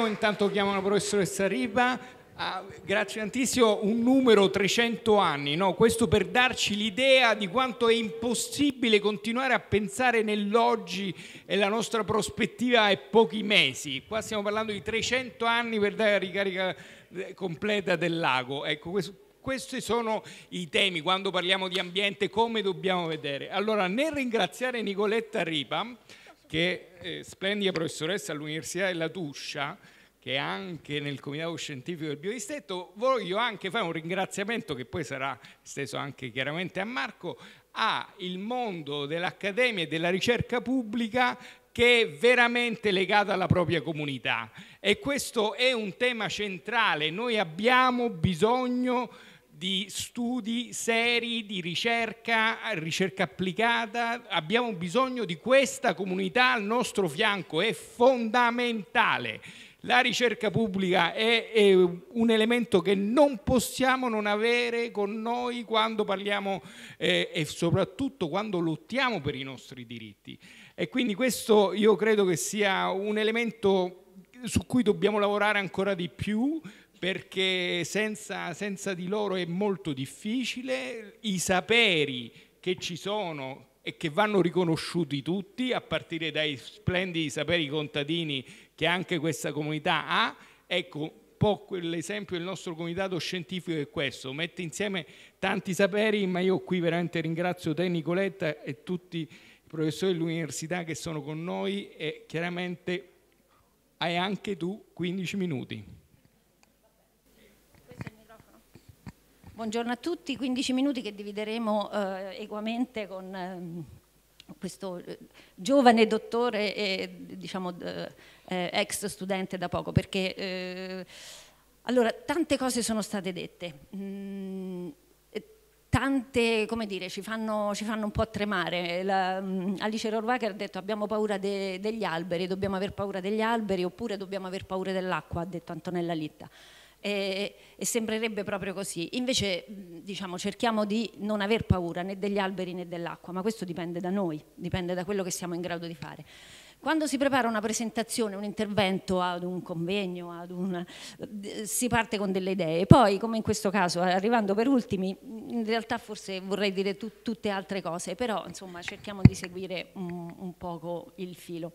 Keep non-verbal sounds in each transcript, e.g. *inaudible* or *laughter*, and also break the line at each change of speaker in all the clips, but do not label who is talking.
Intanto chiamo la professoressa Riva, ah, grazie tantissimo, un numero 300 anni, no? questo per darci l'idea di quanto è impossibile continuare a pensare nell'oggi e la nostra prospettiva è pochi mesi, qua stiamo parlando di 300 anni per dare la ricarica eh, completa del lago, ecco, questo, questi sono i temi quando parliamo di ambiente, come dobbiamo vedere. Allora, nel ringraziare Nicoletta Ripa, che eh, splendida professoressa all'Università della Tuscia, che è anche nel comitato scientifico del biodistetto, voglio anche fare un ringraziamento che poi sarà esteso anche chiaramente a Marco, al mondo dell'accademia e della ricerca pubblica che è veramente legata alla propria comunità e questo è un tema centrale, noi abbiamo bisogno di studi seri, di ricerca, ricerca applicata. Abbiamo bisogno di questa comunità al nostro fianco, è fondamentale. La ricerca pubblica è, è, un elemento che non possiamo non avere con noi quando parliamo eh, e soprattutto quando lottiamo per i nostri diritti. E quindi questo io credo che sia un elemento su cui dobbiamo lavorare ancora di più perché senza, senza di loro è molto difficile, i saperi che ci sono e che vanno riconosciuti tutti, a partire dai splendidi saperi contadini che anche questa comunità ha, ecco, l'esempio del nostro comitato scientifico è questo, mette insieme tanti saperi, ma io qui veramente ringrazio te Nicoletta e tutti i professori dell'università che sono con noi e chiaramente hai anche tu 15 minuti.
Buongiorno a tutti, 15 minuti che divideremo eh, equamente con ehm, eh, questo giovane dottore e diciamo eh, ex studente da poco, perché eh, allora tante cose sono state dette. Mm, tante, come dire, ci fanno, ci fanno un po' tremare. La, um, Alice Rohrwacher ha detto abbiamo paura de, degli alberi, dobbiamo aver paura degli alberi oppure dobbiamo aver paura dell'acqua, ha detto Antonella Litta e, e sembrerebbe proprio così. Invece diciamo, cerchiamo di non aver paura né degli alberi né dell'acqua, ma questo dipende da noi, dipende da quello che siamo in grado di fare. Quando si prepara una presentazione, un intervento ad un convegno, ad un, eh, si parte con delle idee, poi come in questo caso, arrivando per ultimi, in realtà forse vorrei dire tu, tutte altre cose, però insomma cerchiamo di seguire un, un poco il filo.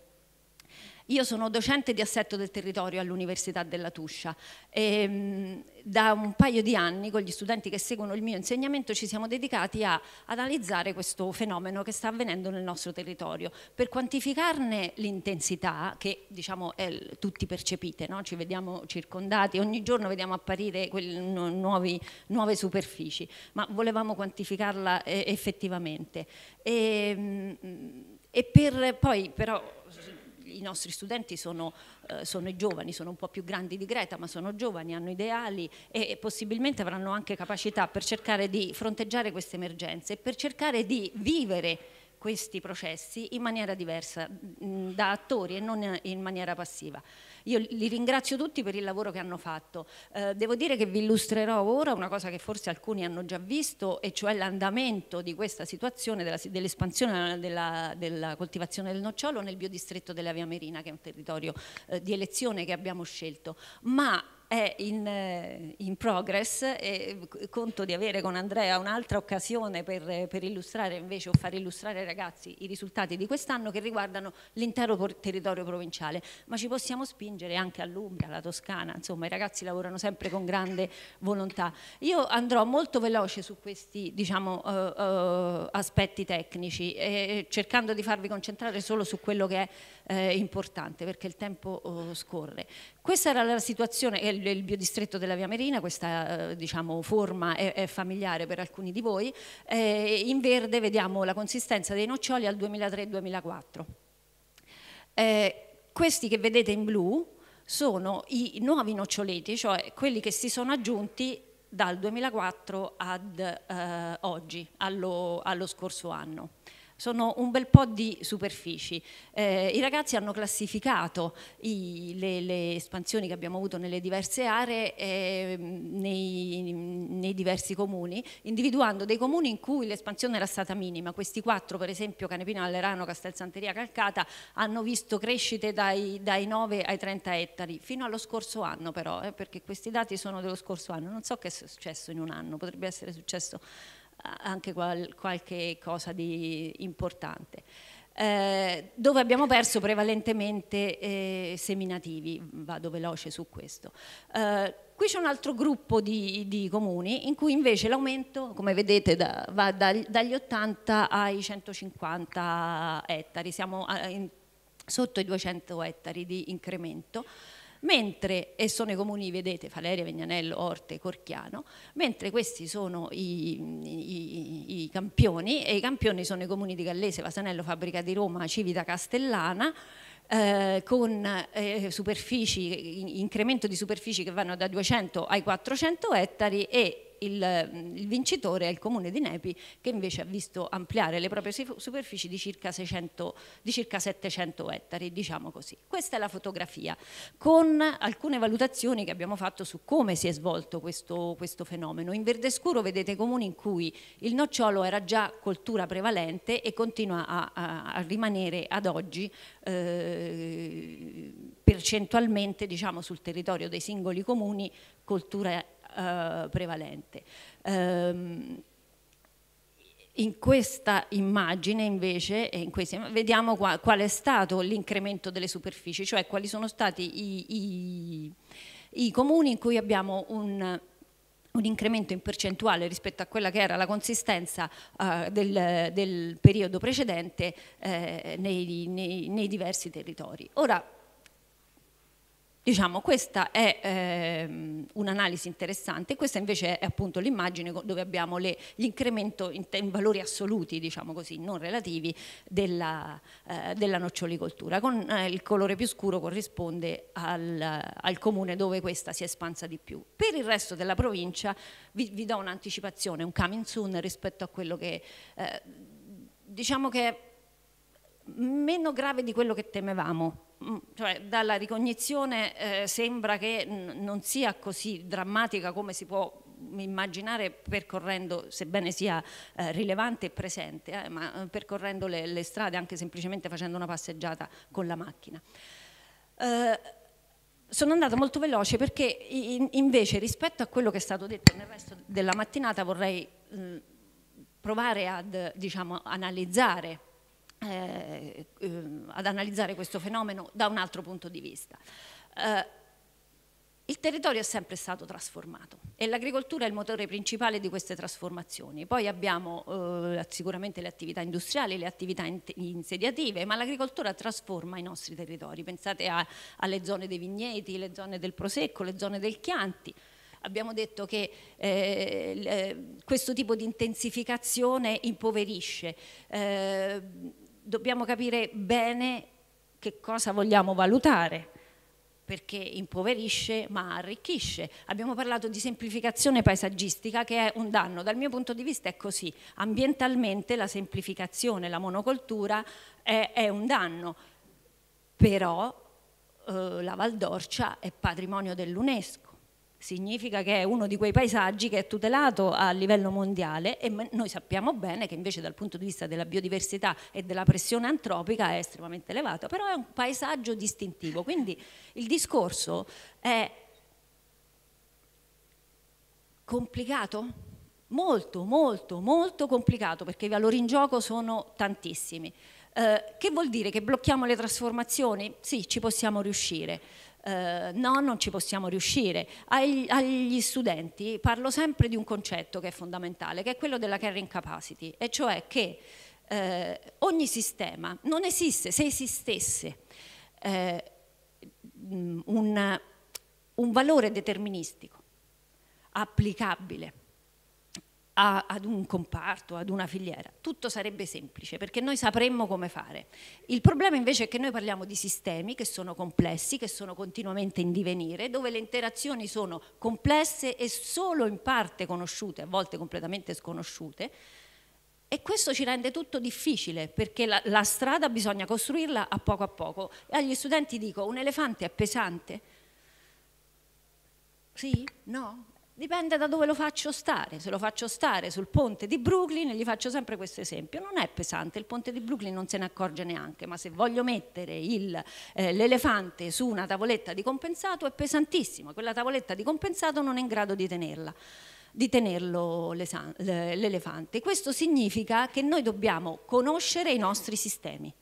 Io sono docente di assetto del territorio all'Università della Tuscia e ehm, da un paio di anni con gli studenti che seguono il mio insegnamento ci siamo dedicati a analizzare questo fenomeno che sta avvenendo nel nostro territorio per quantificarne l'intensità che diciamo tutti percepite, no? ci vediamo circondati, ogni giorno vediamo apparire nuovi, nuove superfici, ma volevamo quantificarla effettivamente. E, ehm, e per poi però i nostri studenti sono, eh, sono, i giovani, sono un po' più grandi di Greta, ma sono giovani, hanno ideali e, e possibilmente avranno anche capacità per cercare di fronteggiare queste emergenze e per cercare di vivere questi processi in maniera diversa, mm, da attori e non in maniera passiva. Io li ringrazio tutti per il lavoro che hanno fatto. Eh, devo dire che vi illustrerò ora una cosa che forse alcuni hanno già visto, e cioè l'andamento di questa situazione, dell'espansione della, eh, della, della, coltivazione del nocciolo nel biodistretto della Via Merina, che è un territorio eh, di elezione che abbiamo scelto. Ma è in, eh, in, progress e eh, conto di avere con Andrea un'altra occasione per, per, illustrare invece o far illustrare ai ragazzi i risultati di quest'anno che riguardano l'intero territorio provinciale, ma ci possiamo spingere anche all'Umbria, alla Toscana, insomma i ragazzi lavorano sempre con grande volontà. Io andrò molto veloce su questi diciamo, uh, uh, aspetti tecnici, eh, cercando di farvi concentrare solo su quello che è eh, importante perché il tempo oh, scorre. Questa era la situazione, è il, il biodistretto della Via Merina, questa eh, diciamo, forma è, è, familiare per alcuni di voi, eh, in verde vediamo la consistenza dei noccioli al 2003-2004. Eh, questi che vedete in blu sono i nuovi noccioleti, cioè quelli che si sono aggiunti dal 2004 ad eh, oggi, allo, allo, scorso anno sono un bel po' di superfici. Eh, I ragazzi hanno classificato i, le, le, espansioni che abbiamo avuto nelle diverse aree eh, nei, nei, diversi comuni, individuando dei comuni in cui l'espansione era stata minima. Questi quattro, per esempio, Canepino, Allerano, Castel Santeria, Calcata, hanno visto crescite dai, dai 9 ai 30 ettari, fino allo scorso anno però, eh, perché questi dati sono dello scorso anno. Non so che è successo in un anno, potrebbe essere successo anche qual, qualche cosa di importante. Eh, dove abbiamo perso prevalentemente eh, seminativi, vado veloce su questo. Eh, qui c'è un altro gruppo di, di, comuni in cui invece l'aumento, come vedete, da, va dagli 80 ai 150 ettari, siamo eh, in, sotto i 200 ettari di incremento mentre, e sono i comuni, vedete, Valeria, Vegnanello, Orte, Corchiano, mentre questi sono i, i, i campioni, e i campioni sono i comuni di Gallese, Vasanello, Fabbrica di Roma, Civita Castellana, eh, con eh, superfici, incremento di superfici che vanno da 200 ai 400 ettari e il, mm, il, vincitore è il comune di Nepi che invece ha visto ampliare le proprie superfici di circa, 600, di circa 700 ettari, diciamo così. Questa è la fotografia, con alcune valutazioni che abbiamo fatto su come si è svolto questo, questo fenomeno. In verde scuro vedete comuni in cui il nocciolo era già coltura prevalente e continua a, a, a rimanere ad oggi eh, percentualmente diciamo, sul territorio dei singoli comuni coltura eh, prevalente. Um, in questa immagine invece in questa, vediamo qua, qual è stato l'incremento delle superfici, cioè quali sono stati i, i, i comuni in cui abbiamo un, un, incremento in percentuale rispetto a quella che era la consistenza uh, del, del, periodo precedente eh, nei, nei, nei diversi territori. Ora, Diciamo, questa è eh, un'analisi interessante, questa invece è appunto l'immagine dove abbiamo l'incremento in, in, valori assoluti, diciamo così, non relativi, della, eh, della nocciolicoltura. Con, eh, il colore più scuro corrisponde al, al, comune dove questa si espansa di più. Per il resto della provincia vi, vi do un'anticipazione, un coming soon rispetto a quello che... Eh, diciamo che meno grave di quello che temevamo. Mm, cioè, dalla ricognizione eh, sembra che non sia così drammatica come si può immaginare percorrendo, sebbene sia eh, rilevante e presente, eh, ma eh, percorrendo le, le, strade, anche semplicemente facendo una passeggiata con la macchina. Eh, sono andata molto veloce perché in, invece rispetto a quello che è stato detto nel resto della mattinata vorrei mh, mm, provare ad diciamo, analizzare eh, ehm, ad analizzare questo fenomeno da un altro punto di vista. Eh, il territorio è sempre stato trasformato e l'agricoltura è il motore principale di queste trasformazioni. Poi abbiamo eh, sicuramente le attività industriali, le attività insediative, ma l'agricoltura trasforma i nostri territori. Pensate a, alle zone dei vigneti, le zone del prosecco, le zone del Chianti. Abbiamo detto che eh, questo tipo di intensificazione impoverisce. Eh, dobbiamo capire bene che cosa vogliamo valutare perché impoverisce ma arricchisce. Abbiamo parlato di semplificazione paesaggistica che è un danno, dal mio punto di vista è così, ambientalmente la semplificazione, la monocoltura è, è un danno, però eh, la Valdorcia è patrimonio dell'UNESCO significa che è uno di quei paesaggi che è tutelato a livello mondiale e noi sappiamo bene che invece dal punto di vista della biodiversità e della pressione antropica è estremamente elevato, però è un paesaggio distintivo, quindi il discorso è complicato, molto molto molto complicato perché i valori in gioco sono tantissimi. Eh, che vuol dire che blocchiamo le trasformazioni? Sì, ci possiamo riuscire eh, no, non ci possiamo riuscire. Agli, agli, studenti parlo sempre di un concetto che è fondamentale, che è quello della carrying capacity, e cioè che eh, ogni sistema non esiste, se esistesse eh, un, un valore deterministico applicabile a, ad un comparto, ad una filiera, tutto sarebbe semplice perché noi sapremmo come fare. Il problema invece è che noi parliamo di sistemi che sono complessi, che sono continuamente in divenire, dove le interazioni sono complesse e solo in parte conosciute, a volte completamente sconosciute. E questo ci rende tutto difficile perché la, la, strada bisogna costruirla a poco a poco. Agli studenti dico, un elefante è pesante? Sì? No? Dipende da dove lo faccio stare, se lo faccio stare sul ponte di Brooklyn, gli faccio sempre questo esempio, non è pesante, il ponte di Brooklyn non se ne accorge neanche, ma se voglio mettere eh, l'elefante eh, su una tavoletta di compensato è pesantissimo, quella tavoletta di compensato non è in grado di tenerla di tenerlo l'elefante. Questo significa che noi dobbiamo conoscere i nostri sistemi.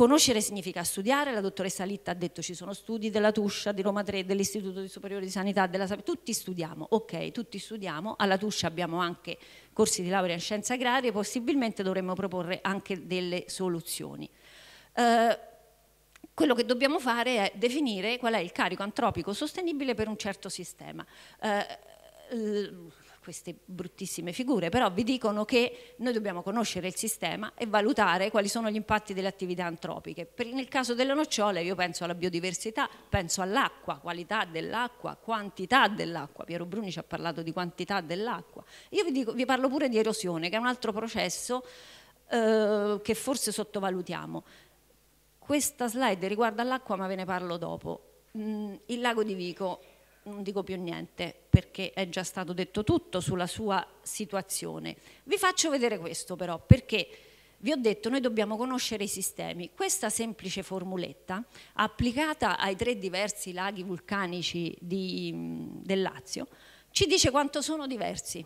Conoscere significa studiare, la dottoressa Litta ha detto ci sono studi della Tuscia, di Roma 3, dell'Istituto Superiore di Sanità, della tutti studiamo, ok, tutti studiamo, alla Tuscia abbiamo anche corsi di laurea in scienze agrarie, possibilmente dovremmo proporre anche delle soluzioni. Eh, quello che dobbiamo fare è definire qual è il carico antropico sostenibile per un certo sistema. Eh, queste bruttissime figure, però vi dicono che noi dobbiamo conoscere il sistema e valutare quali sono gli impatti delle attività antropiche. Per, nel caso delle nocciole io penso alla biodiversità, penso all'acqua, qualità dell'acqua, quantità dell'acqua, Piero Bruni ci ha parlato di quantità dell'acqua. Io vi, dico, vi parlo pure di erosione, che è un altro processo eh, che forse sottovalutiamo. Questa slide riguarda l'acqua ma ve ne parlo dopo. Mm, il lago di Vico non dico più niente perché è già stato detto tutto sulla sua situazione. Vi faccio vedere questo però perché vi ho detto noi dobbiamo conoscere i sistemi. Questa semplice formuletta applicata ai tre diversi laghi vulcanici di, del Lazio ci dice quanto sono diversi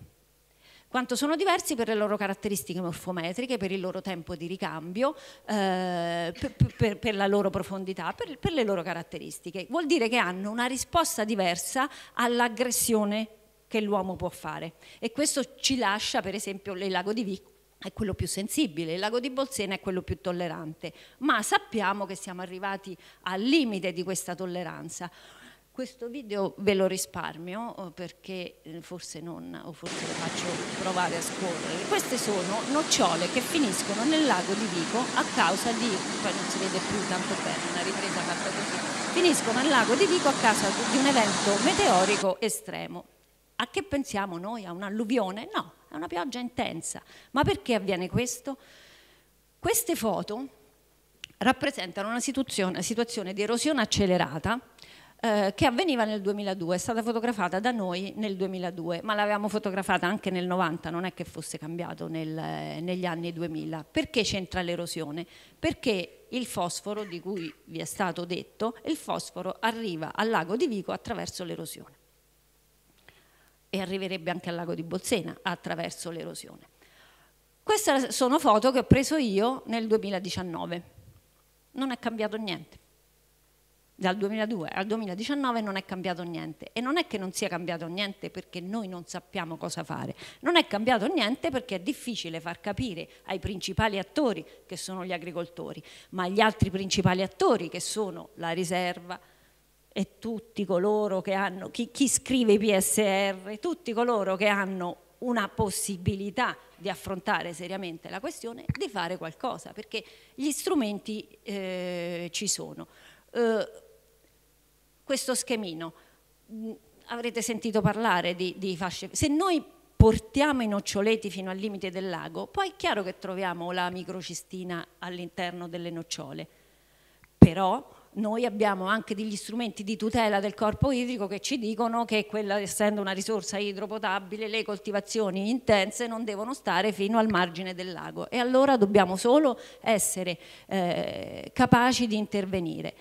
quanto sono diversi per le loro caratteristiche morfometriche, per il loro tempo di ricambio, eh, per, per, per, la loro profondità, per, per le loro caratteristiche. Vuol dire che hanno una risposta diversa all'aggressione che l'uomo può fare e questo ci lascia per esempio il lago di Vic è quello più sensibile, il lago di Bolsena è quello più tollerante, ma sappiamo che siamo arrivati al limite di questa tolleranza. Questo video ve lo risparmio eh, perché eh, forse non, o forse lo faccio provare a scorrere. Queste sono nocciole che finiscono nel lago di Vico a causa di, poi non si vede più tanto bene, una ripresa fatta così, finiscono nel lago di Vico a causa di un evento meteorico estremo. A che pensiamo noi? A un'alluvione? No, è una pioggia intensa. Ma perché avviene questo? Queste foto rappresentano una situazione, una situazione di erosione accelerata eh, che avveniva nel 2002, è stata fotografata da noi nel 2002, ma l'avevamo fotografata anche nel 90, non è che fosse cambiato nel, negli anni 2000. Perché c'entra l'erosione? Perché il fosforo, di cui vi è stato detto, il fosforo arriva al lago di Vico attraverso l'erosione e arriverebbe anche al lago di Bolsena attraverso l'erosione. Queste sono foto che ho preso io nel 2019. Non è cambiato niente dal 2002 al 2019 non è cambiato niente e non è che non sia cambiato niente perché noi non sappiamo cosa fare, non è cambiato niente perché è difficile far capire ai principali attori che sono gli agricoltori, ma agli altri principali attori che sono la riserva e tutti coloro che hanno, chi, chi scrive i PSR, tutti coloro che hanno una possibilità di affrontare seriamente la questione, di fare qualcosa perché gli strumenti eh, ci sono. Eh, questo schemino. Mm, avrete sentito parlare di, di fasce. Se noi portiamo i noccioleti fino al limite del lago, poi è chiaro che troviamo la microcistina all'interno delle nocciole. Però noi abbiamo anche degli strumenti di tutela del corpo idrico che ci dicono che quella, essendo una risorsa idropotabile, le coltivazioni intense non devono stare fino al margine del lago e allora dobbiamo solo essere eh, capaci di intervenire.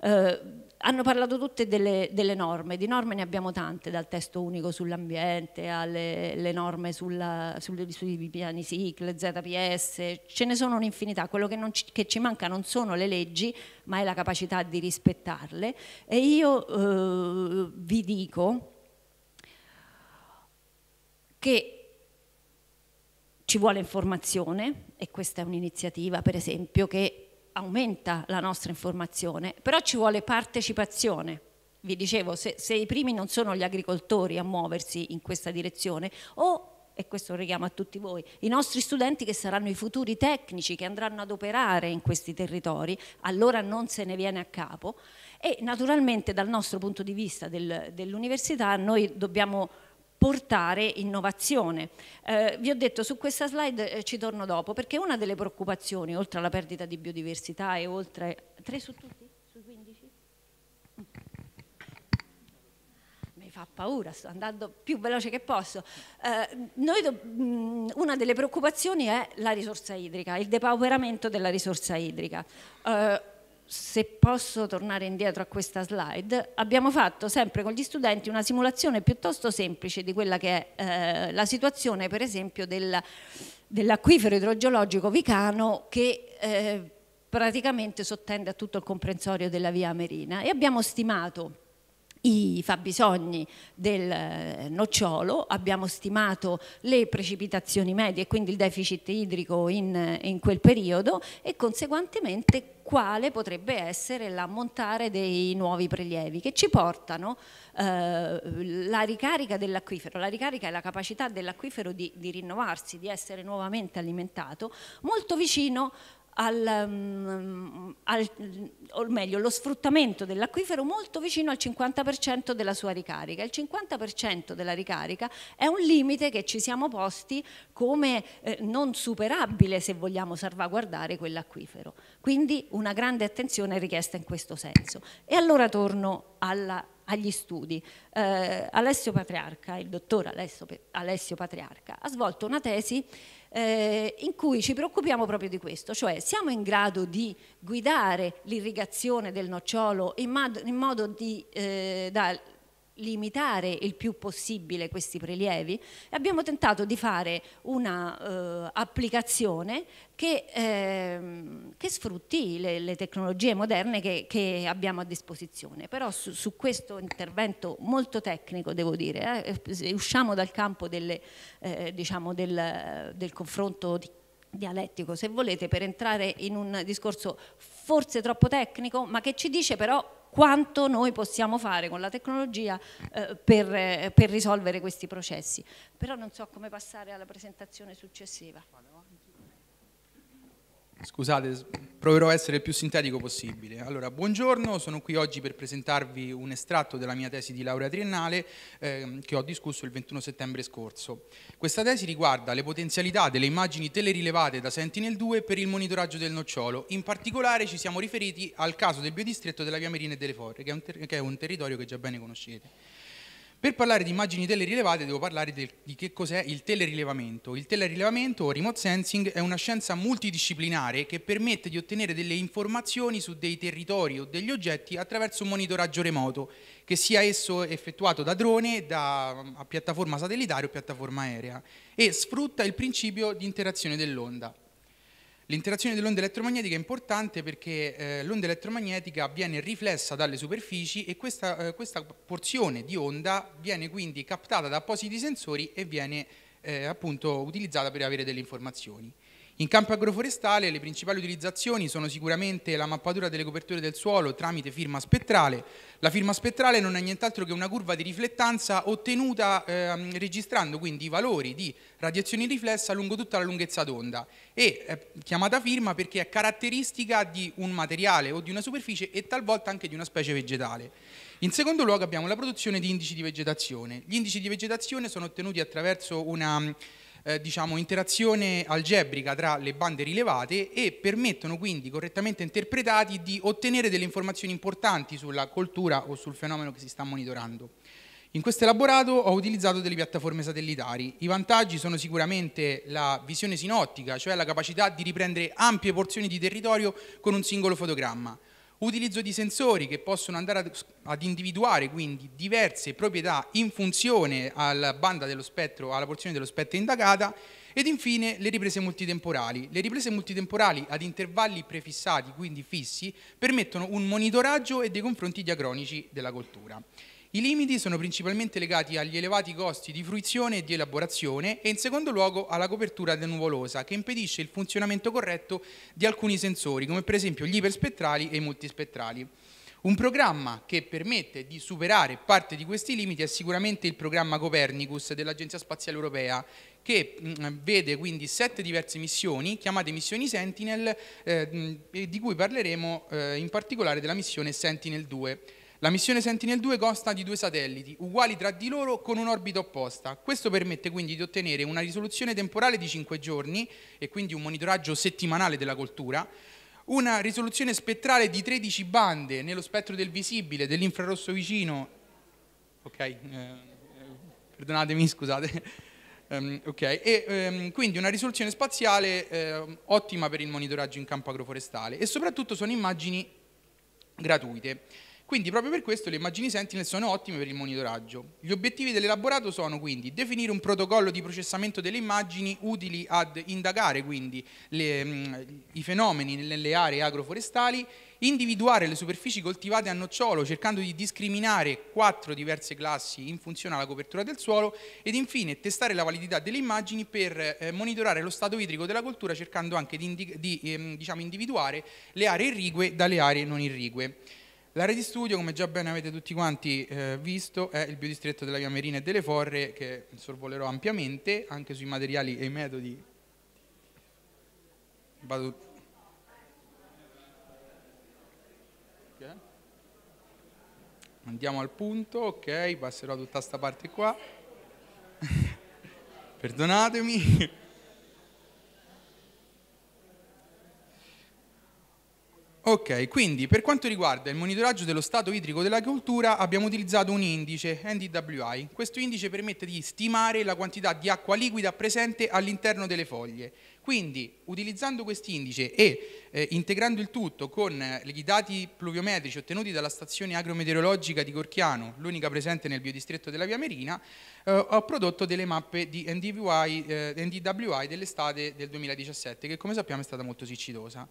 Eh, hanno parlato tutte delle, delle, norme, di norme ne abbiamo tante, dal testo unico sull'ambiente alle norme sulla, sulle, sui piani SICL, ZPS, ce ne sono un'infinità, quello che, ci, che ci manca non sono le leggi ma è la capacità di rispettarle e io eh, vi dico che ci vuole informazione e questa è un'iniziativa per esempio che aumenta la nostra informazione, però ci vuole partecipazione. Vi dicevo, se, se i primi non sono gli agricoltori a muoversi in questa direzione o e questo richiamo a tutti voi, i nostri studenti che saranno i futuri tecnici che andranno ad operare in questi territori, allora non se ne viene a capo e naturalmente dal nostro punto di vista del, dell'università noi dobbiamo portare innovazione. Eh, vi ho detto su questa slide eh, ci torno dopo perché una delle preoccupazioni oltre alla perdita di biodiversità e oltre tre su tutti su 15 mi fa paura sto andando più veloce che posso eh, do... Mm, una delle preoccupazioni è la risorsa idrica il depauperamento della risorsa idrica eh, se posso tornare indietro a questa slide, abbiamo fatto sempre con gli studenti una simulazione piuttosto semplice di quella che è eh, la situazione per esempio del, dell'acquifero idrogeologico vicano che eh, praticamente sottende a tutto il comprensorio della via Merina e abbiamo stimato i fabbisogni del eh, nocciolo, abbiamo stimato le precipitazioni medie e quindi il deficit idrico in, in quel periodo e conseguentemente quale potrebbe essere l'ammontare dei nuovi prelievi che ci portano eh, la ricarica dell'acquifero, la ricarica è la capacità dell'acquifero di, di, rinnovarsi, di essere nuovamente alimentato, molto vicino al, mm, al, o meglio, lo sfruttamento dell'acquifero molto vicino al 50% della sua ricarica. Il 50% della ricarica è un limite che ci siamo posti come eh, non superabile se vogliamo salvaguardare quell'acquifero. Quindi una grande attenzione è richiesta in questo senso. E allora torno alla agli studi. Eh, Alessio Patriarca, il dottor Alessio, Alessio, Patriarca, ha svolto una tesi eh, in cui ci preoccupiamo proprio di questo, cioè siamo in grado di guidare l'irrigazione del nocciolo in, in modo di, eh, da limitare il più possibile questi prelievi abbiamo tentato di fare un'applicazione eh, che, eh, che, sfrutti le, le tecnologie moderne che, che, abbiamo a disposizione. Però su, su, questo intervento molto tecnico, devo dire, eh, eh usciamo dal campo delle, eh, diciamo del, del confronto di dialettico se volete per entrare in un discorso forse troppo tecnico ma che ci dice però quanto noi possiamo fare con la tecnologia eh, per, eh, per, risolvere questi processi. Però non so come passare alla presentazione successiva.
Scusate, proverò a essere il più sintetico possibile. Allora, buongiorno, sono qui oggi per presentarvi un estratto della mia tesi di laurea triennale eh, che ho discusso il 21 settembre scorso. Questa tesi riguarda le potenzialità delle immagini telerilevate da Sentinel-2 per il monitoraggio del nocciolo. In particolare ci siamo riferiti al caso del biodistretto della via Merina e delle Forre, che è un, che è un territorio che già bene conoscete. Per parlare di immagini telerilevate devo parlare del, di che cos'è il telerilevamento. Il telerilevamento o remote sensing è una scienza multidisciplinare che permette di ottenere delle informazioni su dei territori o degli oggetti attraverso un monitoraggio remoto, che sia esso effettuato da drone, da piattaforma satellitare o piattaforma aerea, e sfrutta il principio di interazione dell'onda. L'interazione dell'onda elettromagnetica è importante perché eh, l'onda elettromagnetica viene riflessa dalle superfici e questa, eh, questa, porzione di onda viene quindi captata da appositi sensori e viene eh, appunto utilizzata per avere delle informazioni. In campo agroforestale le principali utilizzazioni sono sicuramente la mappatura delle coperture del suolo tramite firma spettrale. La firma spettrale non è nient'altro che una curva di riflettanza ottenuta eh, registrando quindi i valori di radiazione riflessa lungo tutta la lunghezza d'onda e è eh, chiamata firma perché è caratteristica di un materiale o di una superficie e talvolta anche di una specie vegetale. In secondo luogo abbiamo la produzione di indici di vegetazione. Gli indici di vegetazione sono ottenuti attraverso una eh, diciamo, interazione algebrica tra le bande rilevate e permettono quindi, correttamente interpretati, di ottenere delle informazioni importanti sulla coltura o sul fenomeno che si sta monitorando. In questo elaborato ho utilizzato delle piattaforme satellitari. I vantaggi sono sicuramente la visione sinottica, cioè la capacità di riprendere ampie porzioni di territorio con un singolo fotogramma, Utilizzo di sensori che possono andare ad individuare quindi diverse proprietà in funzione alla banda dello spettro, alla porzione dello spettro indagata ed infine le riprese multitemporali. Le riprese multitemporali ad intervalli prefissati, quindi fissi, permettono un monitoraggio e dei confronti diacronici della coltura. I limiti sono principalmente legati agli elevati costi di fruizione e di elaborazione e in secondo luogo alla copertura denuvolosa che impedisce il funzionamento corretto di alcuni sensori come per esempio gli iperspettrali e i multispettrali. Un programma che permette di superare parte di questi limiti è sicuramente il programma Copernicus dell'Agenzia Spaziale Europea, che mm, vede quindi sette diverse missioni, chiamate missioni Sentinel, eh, mm, di cui parleremo eh, in particolare della missione Sentinel 2. La missione Sentinel 2 consta di due satelliti, uguali tra di loro con un'orbita opposta. Questo permette quindi di ottenere una risoluzione temporale di 5 giorni e quindi un monitoraggio settimanale della coltura, una risoluzione spettrale di 13 bande nello spettro del visibile, dell'infrarosso vicino. Ok, eh, perdonatemi, scusate. um, *laughs* ok, e um, quindi una risoluzione spaziale eh, ottima per il monitoraggio in campo agroforestale e soprattutto sono immagini gratuite. Quindi proprio per questo le immagini Sentinel sono ottime per il monitoraggio. Gli obiettivi dell'elaborato sono quindi definire un protocollo di processamento delle immagini utili ad indagare quindi le, mh, mm, i fenomeni nelle aree agroforestali, individuare le superfici coltivate a nocciolo cercando di discriminare quattro diverse classi in funzione alla copertura del suolo ed infine testare la validità delle immagini per eh, monitorare lo stato idrico della coltura cercando anche di, di ehm, diciamo, individuare le aree irrigue dalle aree non irrigue. L'area di studio, come già bene avete tutti quanti eh, visto, è il biodistretto della via Merina e delle Forre, che sorvolerò ampiamente, anche sui materiali e i metodi. Vado... Okay. Andiamo al punto, ok, passerò tutta questa parte qua. *laughs* Perdonatemi. Ok, quindi per quanto riguarda il monitoraggio dello stato idrico dell'agricoltura abbiamo utilizzato un indice, NDWI. Questo indice permette di stimare la quantità di acqua liquida presente all'interno delle foglie. Quindi utilizzando questo indice e eh, integrando il tutto con eh, i dati pluviometrici ottenuti dalla stazione agrometeorologica di Corchiano, l'unica presente nel biodistretto della Via Merina, eh, ho prodotto delle mappe di NDWI, eh, NDWI dell'estate del 2017 che come sappiamo è stata molto siccitosa.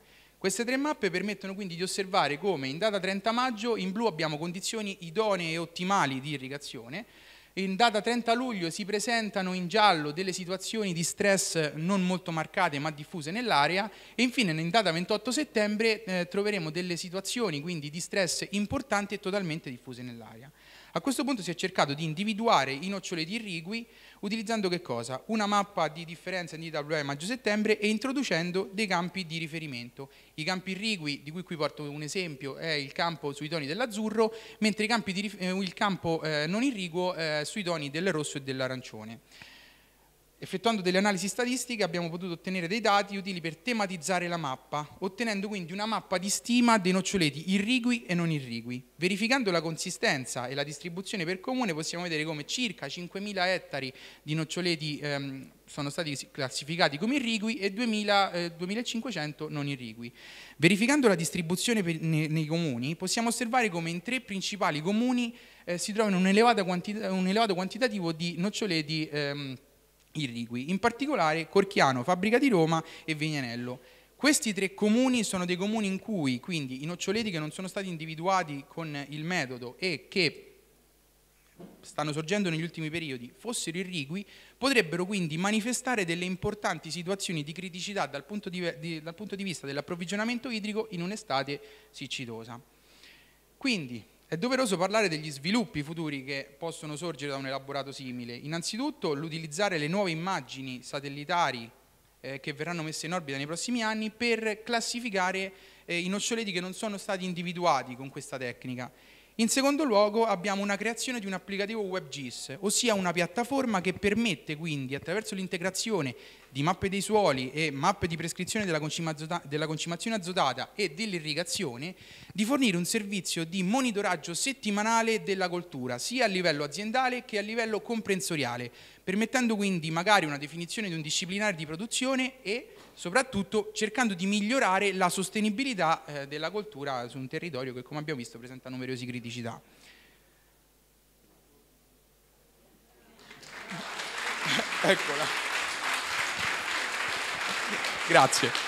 Queste tre mappe permettono quindi di osservare come in data 30 maggio in blu abbiamo condizioni idonee e ottimali di irrigazione, in data 30 luglio si presentano in giallo delle situazioni di stress non molto marcate ma diffuse nell'area e infine in data 28 settembre eh, troveremo delle situazioni quindi di stress importanti e totalmente diffuse nell'area. A questo punto si è cercato di individuare i noccioli di irrigui utilizzando che cosa? Una mappa di differenza di WM maggio-settembre e introducendo dei campi di riferimento. I campi irrigui, di cui qui porto un esempio, è il campo sui toni dell'azzurro, mentre di, eh, il campo eh, non irriguo eh, sui toni del rosso e dell'arancione. Effettuando delle analisi statistiche abbiamo potuto ottenere dei dati utili per tematizzare la mappa, ottenendo quindi una mappa di stima dei noccioleti irrigui e non irrigui. Verificando la consistenza e la distribuzione per comune possiamo vedere come circa 5.000 ettari di noccioleti ehm, sono stati classificati come irrigui e 2000, eh, 2.500 non irrigui. Verificando la distribuzione per, nei, nei, comuni possiamo osservare come in tre principali comuni eh, si trovano un, un, elevato quantitativo di noccioleti ehm, irrigui, in particolare Corchiano, Fabbrica di Roma e Vignanello. Questi tre comuni sono dei comuni in cui quindi i noccioleti che non sono stati individuati con il metodo e che stanno sorgendo negli ultimi periodi fossero irrigui, potrebbero quindi manifestare delle importanti situazioni di criticità dal punto di, di, dal punto di vista dell'approvvigionamento idrico in un'estate siccitosa. Quindi è doveroso parlare degli sviluppi futuri che possono sorgere da un elaborato simile. Innanzitutto l'utilizzare le nuove immagini satellitari eh, che verranno messe in orbita nei prossimi anni per classificare eh, i noccioleti che non sono stati individuati con questa tecnica in secondo luogo abbiamo una creazione di un applicativo WebGIS, ossia una piattaforma che permette quindi attraverso l'integrazione di mappe dei suoli e mappe di prescrizione della, della concimazione azotata e dell'irrigazione di fornire un servizio di monitoraggio settimanale della coltura sia a livello aziendale che a livello comprensoriale, permettendo quindi magari una definizione di un disciplinare di produzione e soprattutto cercando di migliorare la sostenibilità eh, della coltura su un territorio che come abbiamo visto presenta numerose criticità. Eccola. Grazie.